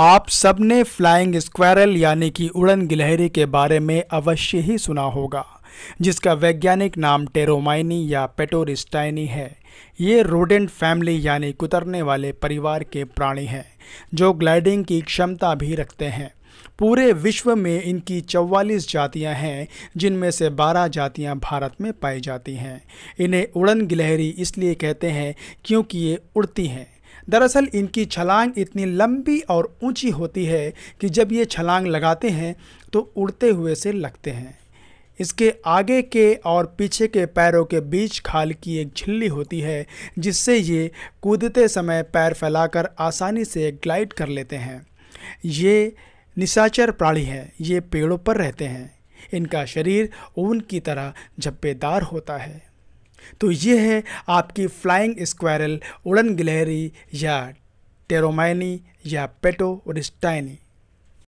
आप सबने flying squirrel यानी कि उड़न गिलहरी के बारे में अवश्य ही सुना होगा जिसका वैज्ञानिक नाम टेरोमाइनी या पेटोरिस्टाइनी है ये रोडेंट फैमिली यानी कुतरने वाले परिवार के प्राणी हैं जो ग्लाइडिंग की क्षमता भी रखते हैं पूरे विश्व में इनकी 44 जातियां हैं जिनमें से 12 जातियां भारत में पाई जाती हैं इन्हें उड़न गिलहरी इसलिए कहते हैं क्योंकि ये उड़ती हैं दरअसल इनकी छलांग इतनी लंबी और ऊंची होती है कि जब ये छलांग लगाते हैं तो उड़ते हुए से लगते हैं इसके आगे के और पीछे के पैरों के बीच खाल की एक झिल्ली होती है जिससे ये कूदते समय पैर फैलाकर आसानी से ग्लाइड कर लेते हैं ये निशाचर प्राणी हैं ये पेड़ों पर रहते हैं इनका शरीर ऊन की तरह झप्पेदार होता है तो ये है आपकी फ्लाइंग स्क्वायरल उड़न गिलहरी या टेरोमाइनी या पेटो और स्टाइनी